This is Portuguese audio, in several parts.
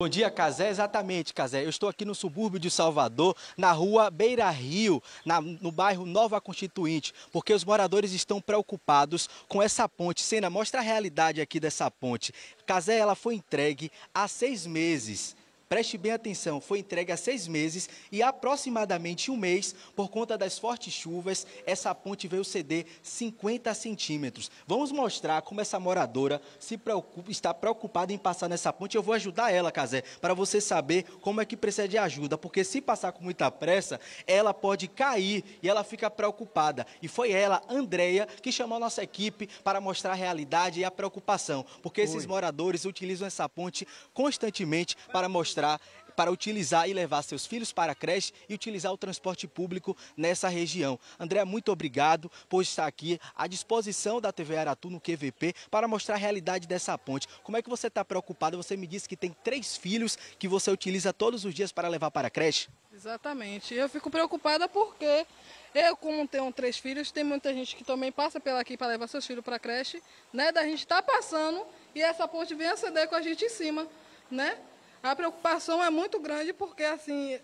Bom dia, Casé. Exatamente, Casé. Eu estou aqui no subúrbio de Salvador, na rua Beira Rio, na, no bairro Nova Constituinte, porque os moradores estão preocupados com essa ponte. Sena, mostra a realidade aqui dessa ponte. Casé, ela foi entregue há seis meses. Preste bem atenção, foi entregue há seis meses e aproximadamente um mês, por conta das fortes chuvas, essa ponte veio ceder 50 centímetros. Vamos mostrar como essa moradora se preocupa, está preocupada em passar nessa ponte. Eu vou ajudar ela, Casé, para você saber como é que precisa de ajuda, porque se passar com muita pressa, ela pode cair e ela fica preocupada. E foi ela, Andreia, que chamou nossa equipe para mostrar a realidade e a preocupação, porque esses Oi. moradores utilizam essa ponte constantemente para mostrar para utilizar e levar seus filhos para a creche e utilizar o transporte público nessa região. André, muito obrigado por estar aqui à disposição da TV Aratu no QVP para mostrar a realidade dessa ponte. Como é que você está preocupado? Você me disse que tem três filhos que você utiliza todos os dias para levar para a creche? Exatamente. Eu fico preocupada porque eu, como tenho três filhos, tem muita gente que também passa pela aqui para levar seus filhos para a creche, né? Da gente estar tá passando e essa ponte vem acender com a gente em cima, né? A preocupação é muito grande porque, assim,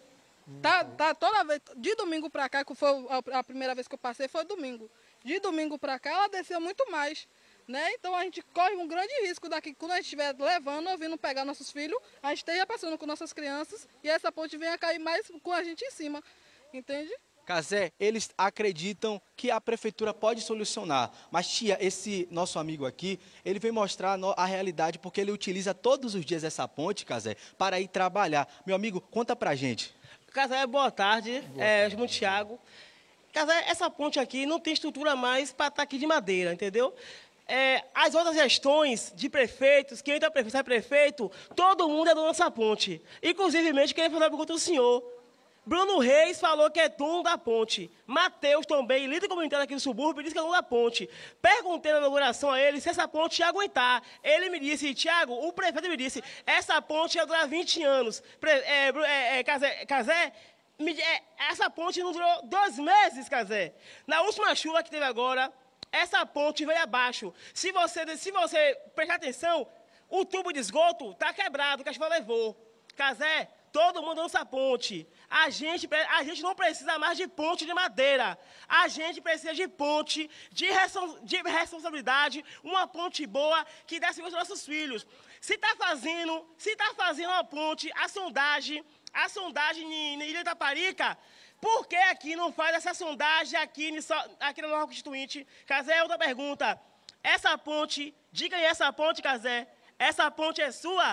tá, tá toda vez, de domingo para cá, que foi a primeira vez que eu passei, foi domingo. De domingo para cá, ela desceu muito mais. Né? Então a gente corre um grande risco daqui, quando a gente estiver levando ou vindo pegar nossos filhos, a gente esteja passando com nossas crianças e essa ponte venha cair mais com a gente em cima, entende? Casé, eles acreditam que a prefeitura pode solucionar. Mas, tia, esse nosso amigo aqui, ele vem mostrar a realidade porque ele utiliza todos os dias essa ponte, Casé, para ir trabalhar. Meu amigo, conta pra gente. Casé, boa tarde. Boa é, tarde. Thiago. Casé, essa ponte aqui não tem estrutura mais para estar tá aqui de madeira, entendeu? É, as outras gestões de prefeitos, quem entra prefeito, sai prefeito, todo mundo é do nossa ponte. Inclusive, queria fazer uma pergunta ao senhor. Bruno Reis falou que é dono da ponte. Matheus também, líder comunitário aqui do subúrbio, disse que é dono da ponte. Perguntei na inauguração a ele se essa ponte ia aguentar. Ele me disse, Tiago, o prefeito me disse, essa ponte ia durar 20 anos. Pre é, é, é, Cazé, Cazé me, é, essa ponte não durou dois meses, Cazé. Na última chuva que teve agora, essa ponte veio abaixo. Se você, se você prestar atenção, o tubo de esgoto está quebrado, o cachorro levou. Cazé, Todo mundo usa ponte. A gente, a gente não precisa mais de ponte de madeira. A gente precisa de ponte de, respons, de responsabilidade, uma ponte boa que dê segurança aos nossos filhos. Se está fazendo, se está fazendo uma ponte, a sondagem, a sondagem em, Ilha Itaparica, Parica, por que aqui não faz essa sondagem aqui, aqui na Nova Constituinte? Casé, outra pergunta. Essa ponte, diga aí essa ponte, Casé, essa ponte é sua?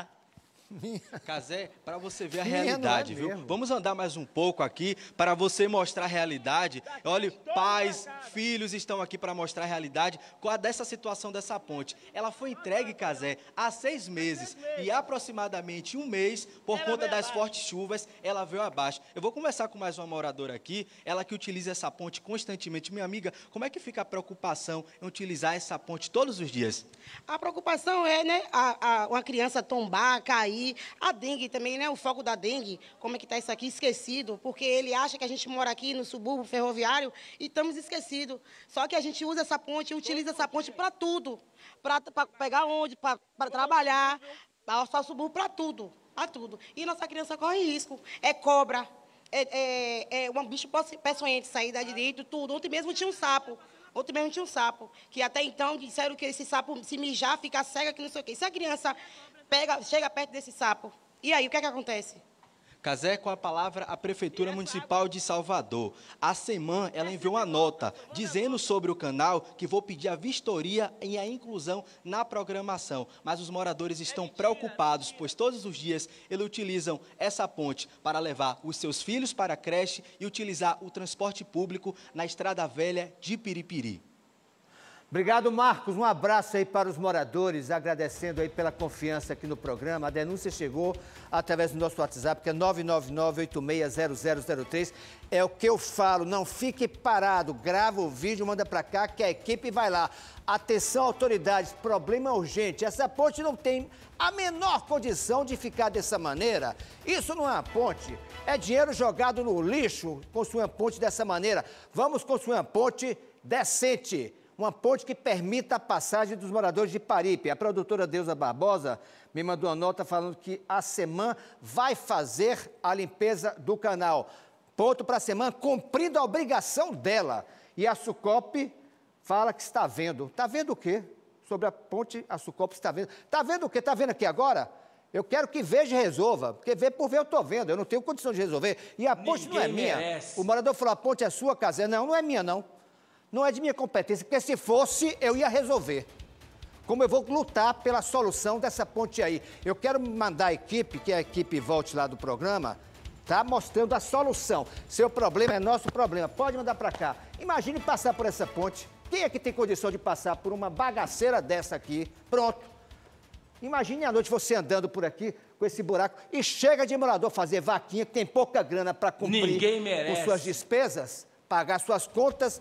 Casé, para você ver a Minha é realidade, é viu? Mesmo. Vamos andar mais um pouco aqui para você mostrar a realidade. Olha, pais, filhos estão aqui para mostrar a realidade qual dessa situação dessa ponte. Ela foi entregue, Casé, há seis meses e aproximadamente um mês, por ela conta das abaixo. fortes chuvas, ela veio abaixo. Eu vou conversar com mais uma moradora aqui, ela que utiliza essa ponte constantemente. Minha amiga, como é que fica a preocupação em utilizar essa ponte todos os dias? A preocupação é, né, a, a uma criança tombar, cair a dengue também, né? O foco da dengue, como é que está isso aqui esquecido? Porque ele acha que a gente mora aqui no subúrbio ferroviário e estamos esquecidos. Só que a gente usa essa ponte, utiliza essa ponte para tudo. Para pegar onde, para trabalhar, para o subúrbio, para tudo. Para tudo. E nossa criança corre risco. É cobra, é, é, é um bicho peçonhente sair da direito, tudo. Ontem mesmo tinha um sapo. Outro mesmo tinha um sapo, que até então disseram que esse sapo se mijar, fica cega, que não sei o quê. Se a criança pega, chega perto desse sapo, e aí, o que é que acontece? Casé é com a palavra a Prefeitura Municipal de Salvador. A SEMAN, ela enviou uma nota dizendo sobre o canal que vou pedir a vistoria e a inclusão na programação. Mas os moradores é estão preocupados, pois todos os dias eles utilizam essa ponte para levar os seus filhos para a creche e utilizar o transporte público na Estrada Velha de Piripiri. Obrigado, Marcos. Um abraço aí para os moradores, agradecendo aí pela confiança aqui no programa. A denúncia chegou através do nosso WhatsApp, que é 999-860003. É o que eu falo, não fique parado, grava o vídeo, manda para cá, que a equipe vai lá. Atenção, autoridades, problema urgente. Essa ponte não tem a menor condição de ficar dessa maneira. Isso não é uma ponte, é dinheiro jogado no lixo construir uma ponte dessa maneira. Vamos construir uma ponte decente uma ponte que permita a passagem dos moradores de Paripe. A produtora Deusa Barbosa me mandou uma nota falando que a SEMAN vai fazer a limpeza do canal. Ponto para a SEMAN, cumprindo a obrigação dela. E a SUCOP fala que está vendo. Está vendo o quê? Sobre a ponte, a SUCOP está vendo. Está vendo o quê? Está vendo aqui agora? Eu quero que veja e resolva, porque ver por ver eu estou vendo, eu não tenho condição de resolver. E a ponte Ninguém não é minha. Merece. O morador falou, a ponte é sua, casa. Não, não é minha, não não é de minha competência, porque se fosse, eu ia resolver. Como eu vou lutar pela solução dessa ponte aí? Eu quero mandar a equipe, que a equipe volte lá do programa, tá mostrando a solução. Seu problema é nosso problema. Pode mandar para cá. Imagine passar por essa ponte. Quem é que tem condição de passar por uma bagaceira dessa aqui? Pronto. Imagine à noite você andando por aqui com esse buraco e chega de morador fazer vaquinha que tem pouca grana para cumprir com suas despesas, pagar suas contas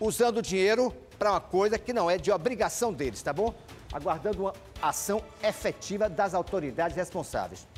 usando o dinheiro para uma coisa que não é de obrigação deles, tá bom? Aguardando uma ação efetiva das autoridades responsáveis.